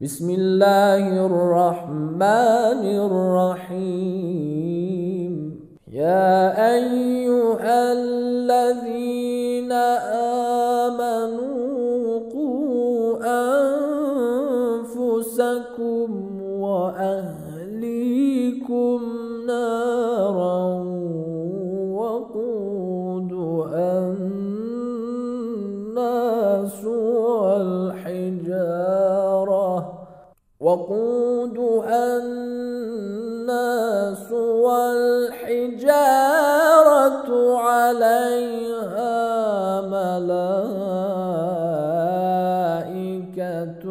بسم الله الرحمن الرحيم يا أيها الذين وقودها الناس والحجارة عليها ملائكة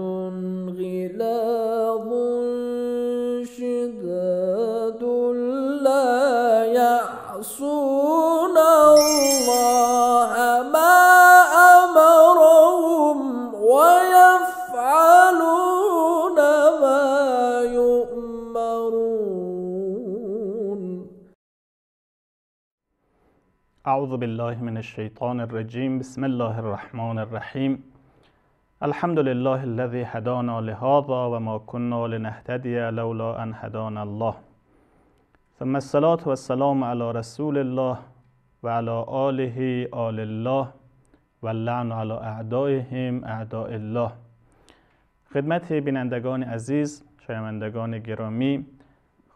غلاظ اعوذ بالله من الشیطان الرجیم بسم الله الرحمن الرحیم الحمد لله الذي هدانا لهذا وما كنا لنهتدي لولا ان هدانا الله ثم الصلاة والسلام على رسول الله وعلى آله آل الله واللعن على اعدائهم اعداء الله خدمت بینندگان عزیز شنوندگان گرامی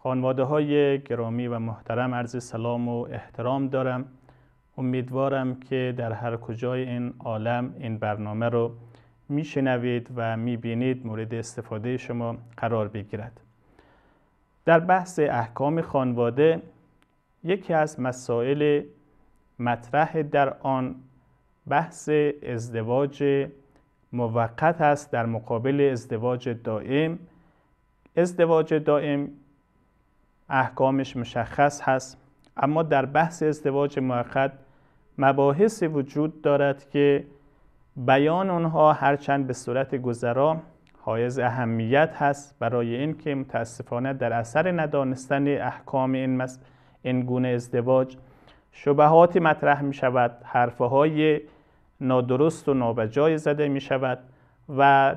خانواده های گرامی و محترم عرض سلام و احترام دارم امیدوارم که در هر کجای این عالم این برنامه رو میشنوید و میبینید مورد استفاده شما قرار بگیرد در بحث احکام خانواده یکی از مسائل مطرح در آن بحث ازدواج موقت است در مقابل ازدواج دائم ازدواج دائم احکامش مشخص هست اما در بحث ازدواج موقت مباحث وجود دارد که بیان آنها هرچند به صورت گذرا حائز اهمیت هست برای اینکه متاسفانه در اثر ندانستن احکام این, مس... این گونه ازدواج شبهاتی مطرح می شود حرفه نادرست و نابجای زده می شود و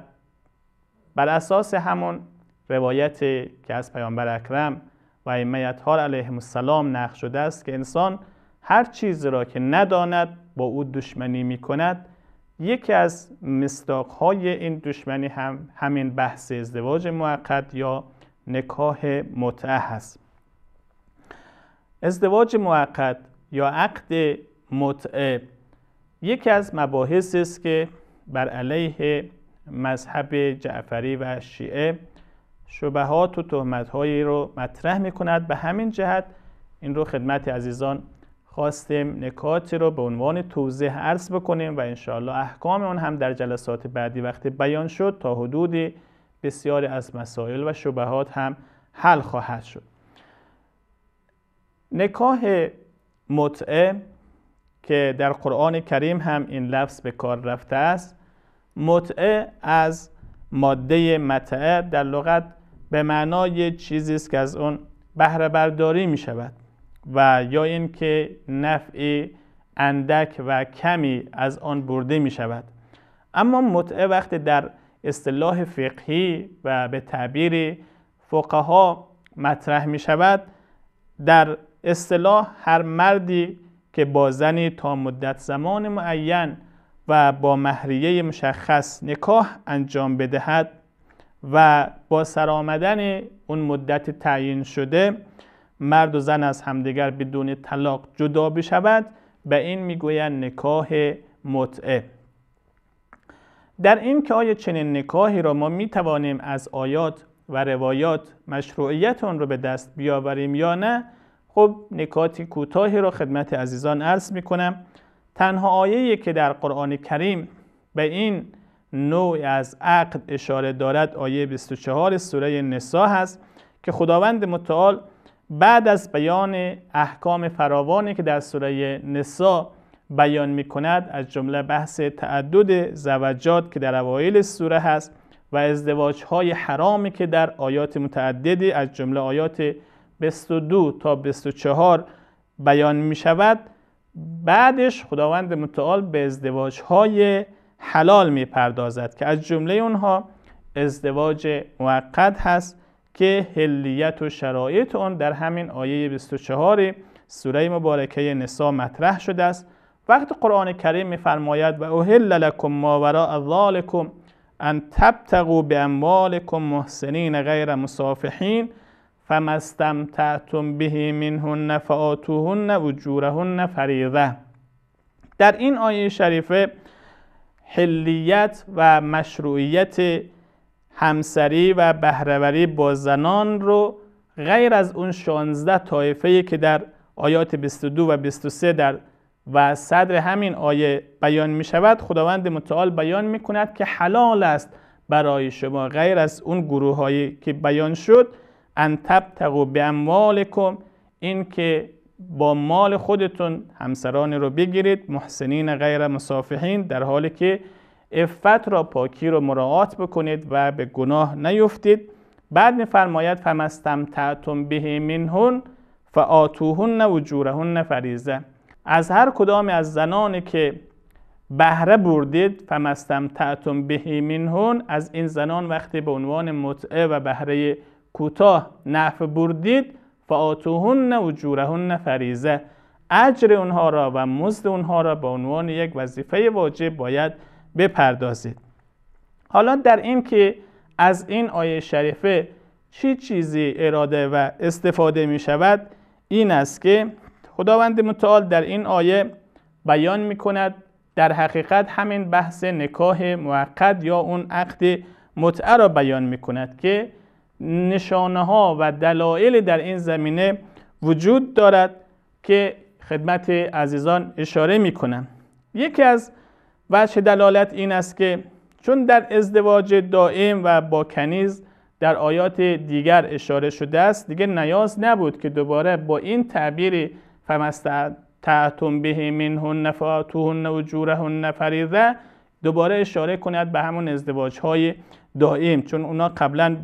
بر اساس همون روایت که از پیامبر اکرم و ائمه اطهار علیهم السلام نقل شده است که انسان هر چیز را که نداند با او دشمنی می کند یکی از مصداقهای این دشمنی هم همین بحث ازدواج موقت یا نکاه متعه هست ازدواج موقت یا عقد متعه یکی از مباحثی است که بر علیه مذهب جعفری و شیعه شبهات و تهمتهایی رو مطرح می کند به همین جهت این رو خدمت عزیزان خواستیم نکاتی رو به عنوان توضیح عرض بکنیم و انشاءالله احکام اون هم در جلسات بعدی وقتی بیان شد تا حدودی بسیاری از مسائل و شبهات هم حل خواهد شد نکاه متعه که در قرآن کریم هم این لفظ به کار رفته است متعه از ماده متعه در لغت به معنای چیزی است که از اون بهره برداری می شود و یا اینکه نفع اندک و کمی از آن برده می شود اما متعه وقت در اصطلاح فقهی و به تعبیر فقها مطرح می شود در اصطلاح هر مردی که با زنی تا مدت زمان معین و با مهریه مشخص نکاح انجام بدهد و با سرآمدن اون مدت تعیین شده مرد و زن از همدیگر بدون طلاق جدا بشود به این میگویند نکاح متعه در این که آیا چنین نکاهی را ما میتوانیم از آیات و روایات مشروعیت آن را به دست بیاوریم یا نه خب نکاتی کوتاهی را خدمت عزیزان عرض می کنم تنها آیه که در قرآن کریم به این نوع از عقد اشاره دارد آیه 24 سوره نسا هست که خداوند متعال بعد از بیان احکام فراوانی که در سوره نسا بیان می کند از جمله بحث تعدد زوجات که در اوایل سوره هست و ازدواج های حرامی که در آیات متعددی از جمله آیات 22 تا 24 بیان می شود بعدش خداوند متعال به ازدواج های حلال می پردازد که از جمله اونها ازدواج موقت هست که هلیت و شرایط آن در همین آیه 24 سوره مبارکه نسا مطرح شده است وقتی قرآن کریم میفرماید و اهل لکم ما وراء ذالکم ان تبتغوا باموالکم محسنین غیر مسافحین فما استمتعتم به منهن فآتوهن وجورهن فریضه در این آیه شریفه حلیت و مشروعیت همسری و بهرهوری با زنان رو غیر از اون 16 طایفه که در آیات 22 و 23 در و صدر همین آیه بیان می شود خداوند متعال بیان می کند که حلال است برای شما غیر از اون گروه هایی که بیان شد ان تقو به اموالکم این که با مال خودتون همسران رو بگیرید محسنین غیر مسافحین در حالی که افت را پاکی را مراعات بکنید و به گناه نیفتید بعد میفرماید تعتم به منهن فآتوهن وجورهن فریزه از هر کدام از زنانی که بهره بردید تعتم به منهن از این زنان وقتی به عنوان متعه و بهره کوتاه نفع بردید فآتوهن وجورهن فریزه اجر اونها را و مزد اونها را به عنوان یک وظیفه واجب باید بپردازید حالا در این که از این آیه شریفه چی چیزی اراده و استفاده می شود این است که خداوند متعال در این آیه بیان می کند در حقیقت همین بحث نکاه موقت یا اون عقد متعه را بیان می کند که نشانه ها و دلایل در این زمینه وجود دارد که خدمت عزیزان اشاره می کنم یکی از وجه دلالت این است که چون در ازدواج دائم و با کنیز در آیات دیگر اشاره شده است دیگه نیاز نبود که دوباره با این تعبیر فمستعتم به منهن فاتوهن اجورهن فریضه دوباره اشاره کند به همون ازدواج های دائم چون اونا قبلا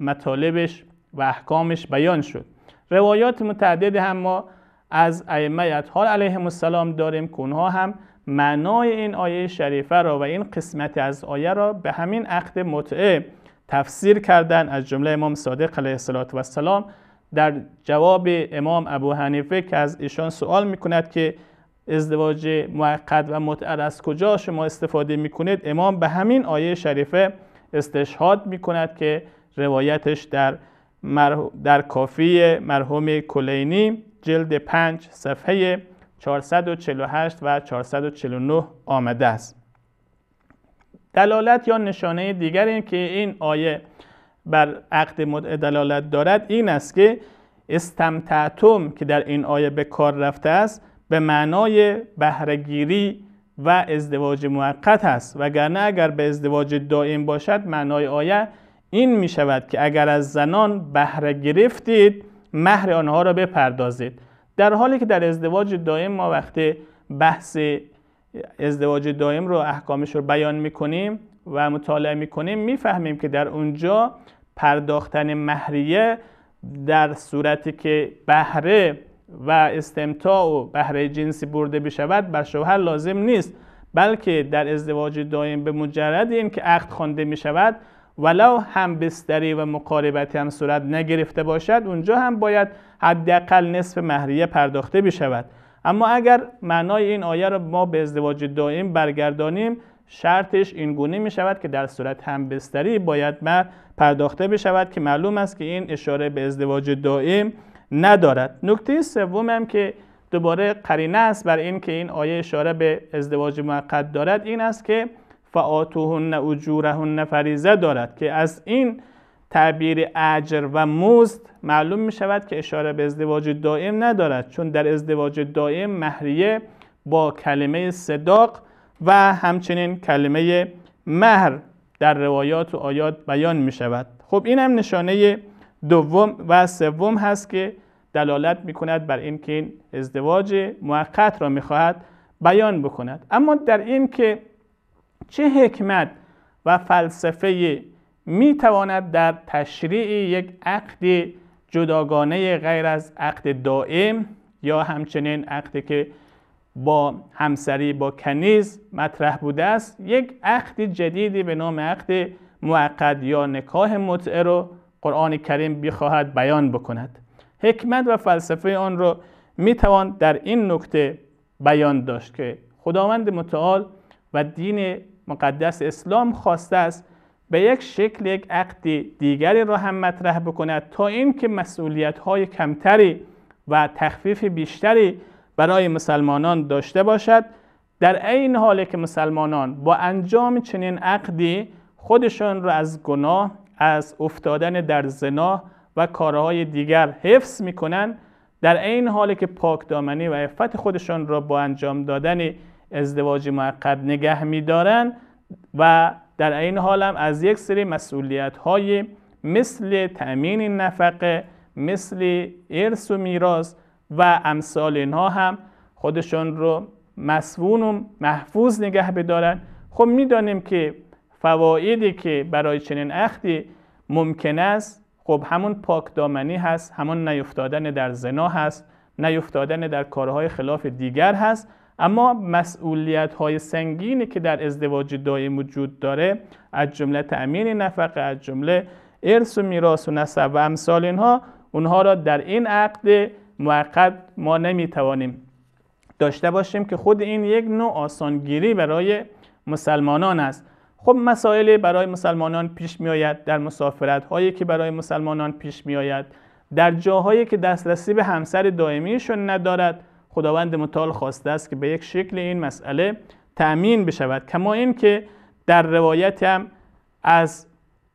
مطالبش و احکامش بیان شد روایات متعدد هم ما از ائمه اطهار علیهم السلام داریم که اونها هم معنای این آیه شریفه را و این قسمت از آیه را به همین عقد متعه تفسیر کردن از جمله امام صادق علیه السلام در جواب امام ابو حنیفه که از ایشان سوال میکند که ازدواج موقت و متعه از کجا شما استفاده میکنید امام به همین آیه شریفه استشهاد میکند که روایتش در در کافی مرحوم کلینی جلد پنج صفحه 448 و 449 آمده است دلالت یا نشانه دیگر این که این آیه بر عقد دلالت دارد این است که استمتعتم که در این آیه به کار رفته است به معنای بهرهگیری و ازدواج موقت است وگرنه اگر به ازدواج دائم باشد معنای آیه این می شود که اگر از زنان بهره گرفتید مهر آنها را بپردازید در حالی که در ازدواج دائم ما وقتی بحث ازدواج دائم رو احکامش رو بیان میکنیم و مطالعه میکنیم میفهمیم که در اونجا پرداختن مهریه در صورتی که بهره و استمتاع و بهره جنسی برده بشود بر شوهر لازم نیست بلکه در ازدواج دائم به مجرد اینکه عقد خوانده می شود ولو هم بستری و مقاربتی هم صورت نگرفته باشد اونجا هم باید حداقل نصف مهریه پرداخته بشود اما اگر معنای این آیه را ما به ازدواج دائم برگردانیم شرطش این گونه می شود که در صورت هم بستری باید ما پرداخته بشود که معلوم است که این اشاره به ازدواج دائم ندارد نکته سوم هم که دوباره قرینه است بر این که این آیه اشاره به ازدواج موقت دارد این است که و آتوهن اجورهن فریزه دارد که از این تعبیر اجر و مزد معلوم می شود که اشاره به ازدواج دائم ندارد چون در ازدواج دائم مهریه با کلمه صداق و همچنین کلمه مهر در روایات و آیات بیان می شود خب این هم نشانه دوم و سوم هست که دلالت می کند بر اینکه این ازدواج موقت را می خواهد بیان بکند اما در این که چه حکمت و فلسفه می در تشریع یک عقد جداگانه غیر از عقد دائم یا همچنین عقدی که با همسری با کنیز مطرح بوده است یک عقد جدیدی به نام عقد موقت یا نکاه متعه رو قرآن کریم بخواهد بیان بکند حکمت و فلسفه آن را میتوان در این نکته بیان داشت که خداوند متعال و دین مقدس اسلام خواسته است به یک شکل یک عقد دیگری را هم مطرح بکند تا اینکه مسئولیت های کمتری و تخفیف بیشتری برای مسلمانان داشته باشد در عین حالی که مسلمانان با انجام چنین عقدی خودشان را از گناه از افتادن در زنا و کارهای دیگر حفظ می کنند در عین حالی که پاکدامنی و عفت خودشان را با انجام دادن ازدواج معقد نگه میدارن و در این حال هم از یک سری مسئولیت های مثل تأمین نفقه مثل ارث و میراث و امثال اینها هم خودشون رو مسوون و محفوظ نگه بدارن خب میدانیم که فوایدی که برای چنین اختی ممکن است خب همون پاکدامنی هست همون نیفتادن در زنا هست نیفتادن در کارهای خلاف دیگر هست اما مسئولیت های سنگینی که در ازدواج دایم وجود داره از جمله تأمین نفقه از جمله ارث و میراث و نسب و امثال اینها اونها را در این عقد موقت ما نمیتوانیم داشته باشیم که خود این یک نوع آسانگیری برای مسلمانان است خب مسائل برای مسلمانان پیش می آید در مسافرت هایی که برای مسلمانان پیش می آید در جاهایی که دسترسی به همسر دائمیشون ندارد خداوند متعال خواسته است که به یک شکل این مسئله تأمین بشود کما که در روایت هم از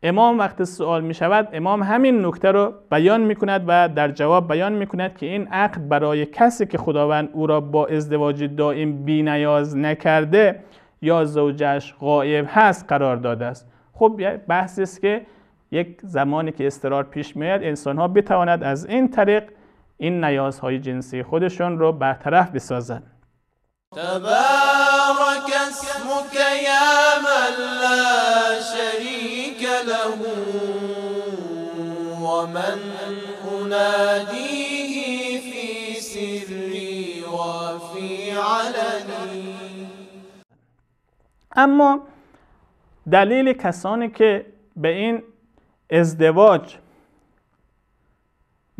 امام وقت سوال می شود امام همین نکته رو بیان می کند و در جواب بیان می کند که این عقد برای کسی که خداوند او را با ازدواج دائم نیاز نکرده یا زوجش غایب هست قرار داده است خب بحثی است که یک زمانی که استرار پیش میاد انسان ها بتواند از این طریق این نیازهای جنسی خودشون رو برطرف بسازن تبارک اسمک یا من لا شریک له ومن فی فی و فی علن اما دلیل کسانی که به این ازدواج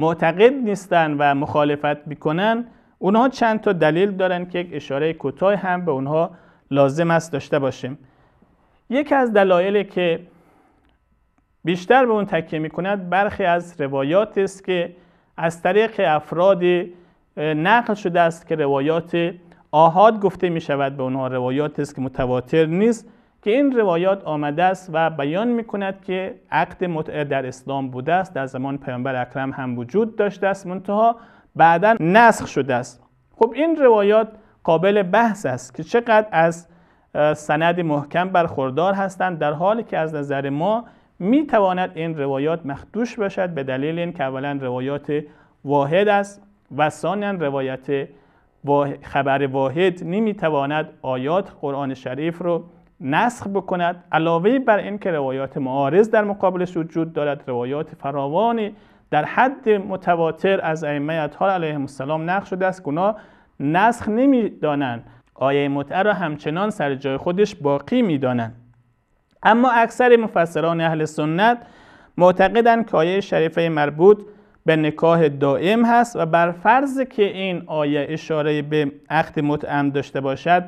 معتقد نیستن و مخالفت میکنن اونها چند تا دلیل دارن که یک اشاره کوتاه هم به اونها لازم است داشته باشیم یکی از دلایلی که بیشتر به اون تکیه میکند برخی از روایات است که از طریق افراد نقل شده است که روایات آهاد گفته میشود به اونها روایات است که متواتر نیست که این روایات آمده است و بیان می کند که عقد متعه در اسلام بوده است در زمان پیامبر اکرم هم وجود داشته است منتها بعدا نسخ شده است خب این روایات قابل بحث است که چقدر از سند محکم برخوردار هستند در حالی که از نظر ما می تواند این روایات مخدوش باشد به دلیل اینکه اولا روایات واحد است و ثانیا روایت خبر واحد نمیتواند آیات قرآن شریف رو نسخ بکند علاوه بر این که روایات معارض در مقابلش وجود دارد روایات فراوانی در حد متواتر از ائمه اطهار علیه السلام نقل شده است گنا نسخ نمیدانند آیه متعه را همچنان سر جای خودش باقی میدانند اما اکثر مفسران اهل سنت معتقدند که آیه شریفه مربوط به نکاح دائم هست و بر فرض که این آیه اشاره به عقد متعم داشته باشد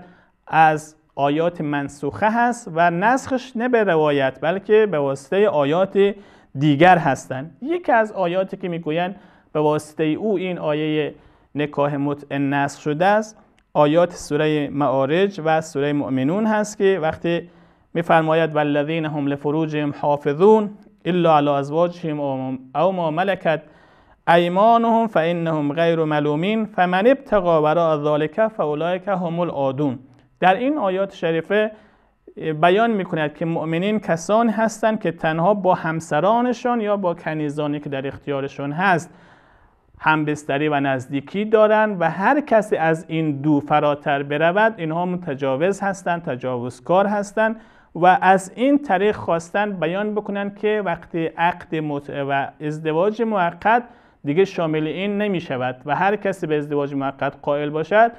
از آیات منسوخه هست و نسخش نه به روایت بلکه به واسطه آیات دیگر هستند یکی از آیاتی که میگویند به واسطه او این آیه نکاه متع نسخ شده است آیات سوره معارج و سوره مؤمنون هست که وقتی میفرماید والذین هم لفروجهم حافظون الا علی ازواجهم او ما ملکت ایمانهم فانهم غیر ملومین فمن ابتغی وراء ذلک فاولئک هم العادون در این آیات شریفه بیان می کند که مؤمنین کسانی هستند که تنها با همسرانشان یا با کنیزانی که در اختیارشان هست همبستری و نزدیکی دارند و هر کسی از این دو فراتر برود اینها متجاوز هستند تجاوزکار هستند و از این طریق خواستن بیان بکنند که وقتی عقد و ازدواج موقت دیگه شامل این نمی شود و هر کسی به ازدواج موقت قائل باشد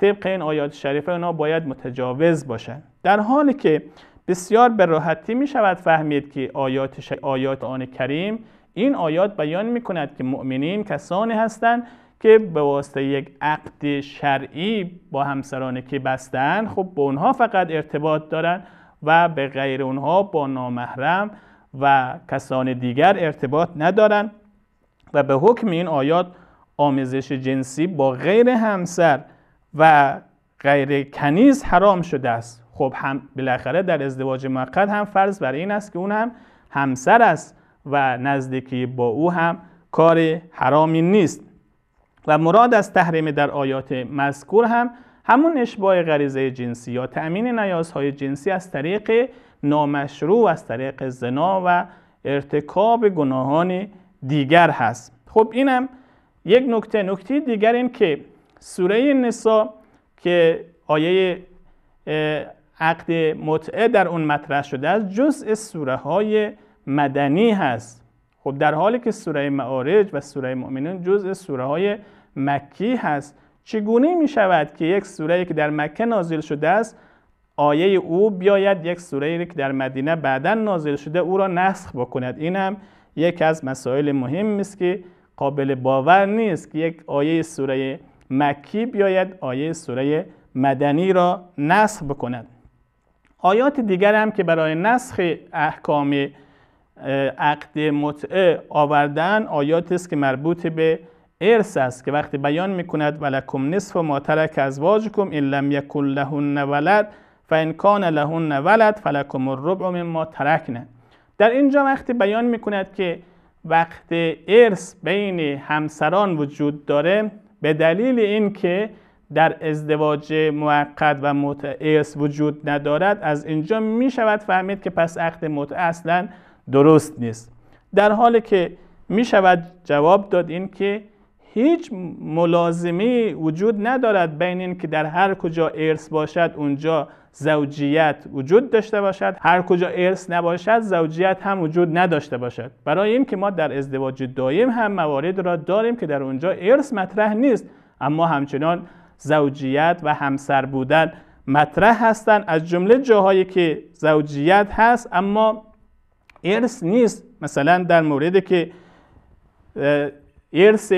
طبق این آیات شریفه اونا باید متجاوز باشند در حالی که بسیار به راحتی می شود فهمید که آیات, آیات آن کریم این آیات بیان می کند که مؤمنین کسانی هستند که به واسطه یک عقد شرعی با همسرانی که بستن خب به اونها فقط ارتباط دارن و به غیر اونها با نامحرم و کسان دیگر ارتباط ندارن و به حکم این آیات آمیزش جنسی با غیر همسر و غیر کنیز حرام شده است خب هم بالاخره در ازدواج موقت هم فرض بر این است که اون هم همسر است و نزدیکی با او هم کار حرامی نیست و مراد از تحریم در آیات مذکور هم همون اشباه غریزه جنسی یا تأمین نیازهای جنسی از طریق نامشروع و از طریق زنا و ارتکاب گناهان دیگر هست خب اینم یک نکته نکته دیگر این که سوره نسا که آیه عقد متعه در اون مطرح شده است جزء سوره های مدنی هست خب در حالی که سوره معارج و سوره مؤمنون جزء سوره های مکی هست چگونه می شود که یک سوره که در مکه نازل شده است آیه او بیاید یک سوره که در مدینه بعدا نازل شده او را نسخ بکند این هم یک از مسائل مهم است که قابل باور نیست که یک آیه سوره مکی بیاید آیه سوره مدنی را نسخ بکند آیات دیگر هم که برای نسخ احکام عقد متعه آوردن آیات است که مربوط به ارث است که وقتی بیان میکند ولکم نصف ما ترک ازواجکم ان لم یکن لهن ولد فان کان لهن ولد فلکم الربع مما ترکنه در اینجا وقتی بیان میکند که وقت ارث بین همسران وجود داره به دلیل اینکه در ازدواج موقت و متعیس وجود ندارد از اینجا می شود فهمید که پس عقد متع اصلا درست نیست در حالی که می شود جواب داد این که هیچ ملازمه وجود ندارد بین این که در هر کجا ارث باشد اونجا زوجیت وجود داشته باشد هر کجا ارث نباشد زوجیت هم وجود نداشته باشد برای این که ما در ازدواج دایم هم موارد را داریم که در اونجا ارث مطرح نیست اما همچنان زوجیت و همسر بودن مطرح هستند از جمله جاهایی که زوجیت هست اما ارث نیست مثلا در موردی که ارث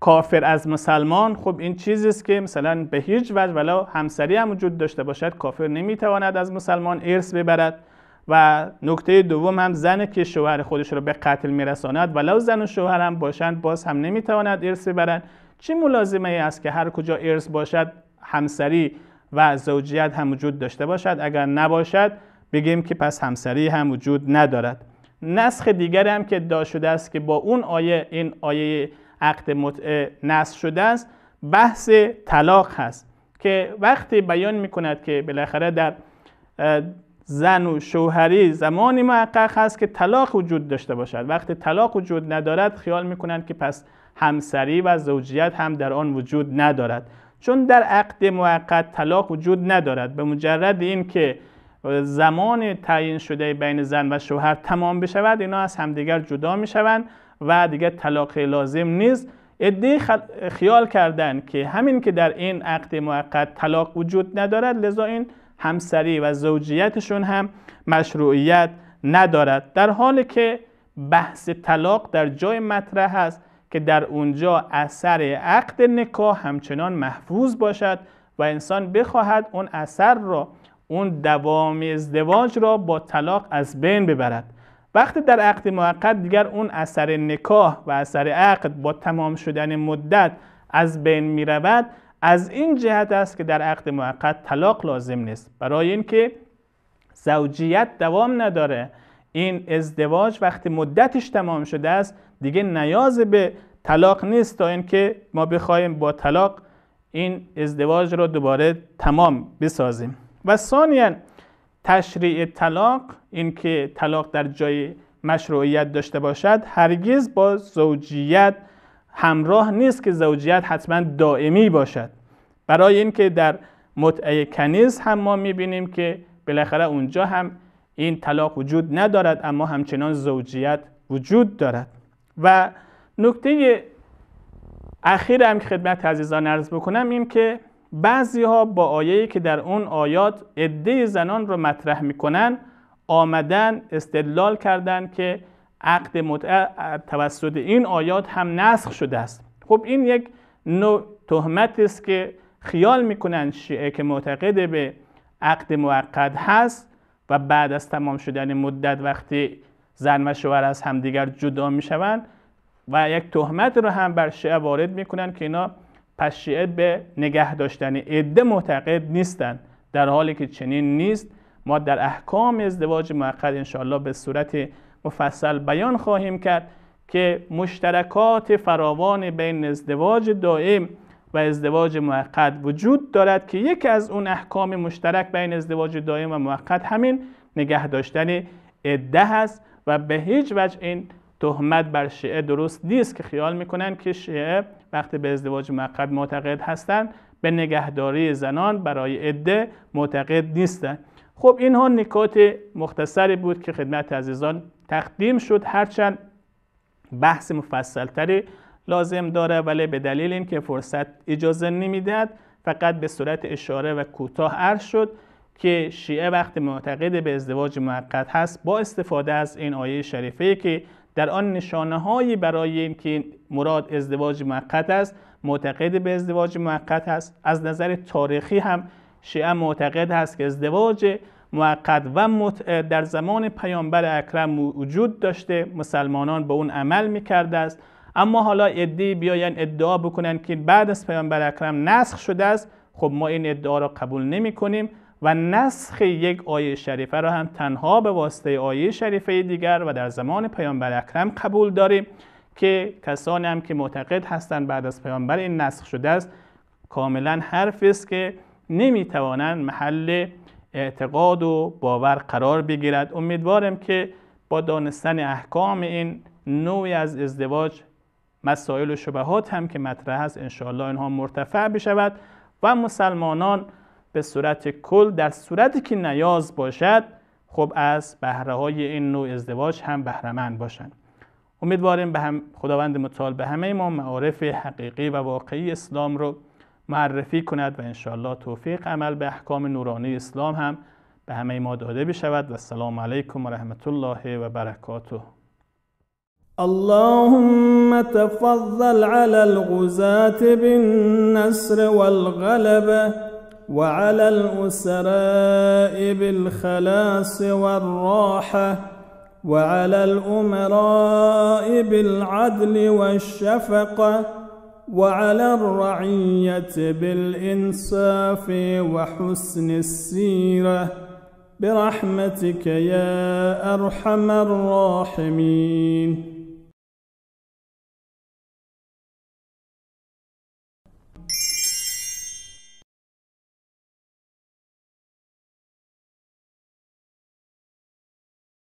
کافر از مسلمان خب این چیزی است که مثلا به هیچ وجه ولا همسری هم وجود داشته باشد کافر نمیتواند از مسلمان ارث ببرد و نکته دوم هم زن که شوهر خودش را به قتل میرساند ولا زن و شوهر هم باشند باز هم نمیتواند ارث ببرد چه ملازمه ای است که هر کجا ارث باشد همسری و زوجیت هم وجود داشته باشد اگر نباشد بگیم که پس همسری هم وجود ندارد نسخ دیگر هم که داشته شده است که با اون آیه این آیه عقد متعه شده است بحث طلاق هست که وقتی بیان می کند که بالاخره در زن و شوهری زمانی محقق هست که طلاق وجود داشته باشد وقتی طلاق وجود ندارد خیال میکنند که پس همسری و زوجیت هم در آن وجود ندارد چون در عقد موقت طلاق وجود ندارد به مجرد این که زمان تعیین شده بین زن و شوهر تمام بشود اینا از همدیگر جدا میشوند و دیگه طلاق لازم نیست ادی خیال کردن که همین که در این عقد موقت طلاق وجود ندارد لذا این همسری و زوجیتشون هم مشروعیت ندارد در حالی که بحث طلاق در جای مطرح است که در اونجا اثر عقد نکاح همچنان محفوظ باشد و انسان بخواهد اون اثر را اون دوام ازدواج را با طلاق از بین ببرد وقتی در عقد موقت دیگر اون اثر نکاه و اثر عقد با تمام شدن مدت از بین می رود از این جهت است که در عقد موقت طلاق لازم نیست برای اینکه زوجیت دوام نداره این ازدواج وقتی مدتش تمام شده است دیگه نیاز به طلاق نیست تا اینکه ما بخوایم با طلاق این ازدواج را دوباره تمام بسازیم و ثانیا تشریع طلاق اینکه طلاق در جای مشروعیت داشته باشد هرگز با زوجیت همراه نیست که زوجیت حتما دائمی باشد برای اینکه در متعه کنیز هم ما میبینیم که بالاخره اونجا هم این طلاق وجود ندارد اما همچنان زوجیت وجود دارد و نکته اخیر هم که خدمت عزیزان عرض بکنم این که بعضی ها با آیه‌ای که در اون آیات عده زنان رو مطرح میکنن آمدن استدلال کردن که عقد متعه توسط این آیات هم نسخ شده است خب این یک نوع تهمت است که خیال میکنن شیعه که معتقد به عقد موقت هست و بعد از تمام شدن مدت وقتی زن و شوهر از همدیگر جدا میشوند و یک تهمت رو هم بر شیعه وارد میکنن که اینا پس شیعه به نگه داشتن عده معتقد نیستند در حالی که چنین نیست ما در احکام ازدواج موقت انشاءالله به صورت مفصل بیان خواهیم کرد که مشترکات فراوان بین ازدواج دائم و ازدواج موقت وجود دارد که یکی از اون احکام مشترک بین ازدواج دائم و موقت همین نگه داشتن عده هست و به هیچ وجه این تهمت بر شیعه درست نیست که خیال میکنن که شیعه وقتی به ازدواج موقت معتقد هستند به نگهداری زنان برای عده معتقد نیستند خب اینها نکات مختصری بود که خدمت عزیزان تقدیم شد هرچند بحث مفصلتری لازم داره ولی به دلیل اینکه فرصت اجازه نمیدهد فقط به صورت اشاره و کوتاه عرض شد که شیعه وقتی معتقد به ازدواج موقت هست با استفاده از این آیه شریفه که در آن نشانه هایی برای که مراد ازدواج موقت است معتقد به ازدواج موقت است از نظر تاریخی هم شیعه معتقد است که ازدواج موقت و در زمان پیامبر اکرم وجود داشته مسلمانان به اون عمل میکرده است اما حالا ادعی بیاین ادعا بکنن که بعد از پیامبر اکرم نسخ شده است خب ما این ادعا را قبول نمی کنیم و نسخ یک آیه شریفه را هم تنها به واسطه آیه شریفه دیگر و در زمان پیامبر اکرم قبول داریم که کسانی هم که معتقد هستند بعد از پیامبر این نسخ شده است کاملا حرف است که نمیتوانند محل اعتقاد و باور قرار بگیرد امیدوارم که با دانستن احکام این نوعی از ازدواج مسائل و شبهات هم که مطرح است انشاءالله اینها مرتفع بشود و مسلمانان به صورت کل در صورتی که نیاز باشد خب از بهره های این نوع ازدواج هم بهرمند باشند امیدواریم به هم خداوند متعال به همه ما معارف حقیقی و واقعی اسلام رو معرفی کند و انشاءالله توفیق عمل به احکام نورانی اسلام هم به همه ما داده بشود و السلام علیکم و رحمت الله و برکاته اللهم تفضل علی الغزات بالنصر والغلبه وعلى الأسراء بالخلاص والراحة وعلى الأمراء بالعدل والشفقة وعلى الرعية بالإنصاف وحسن السيرة برحمتك يا أرحم الراحمين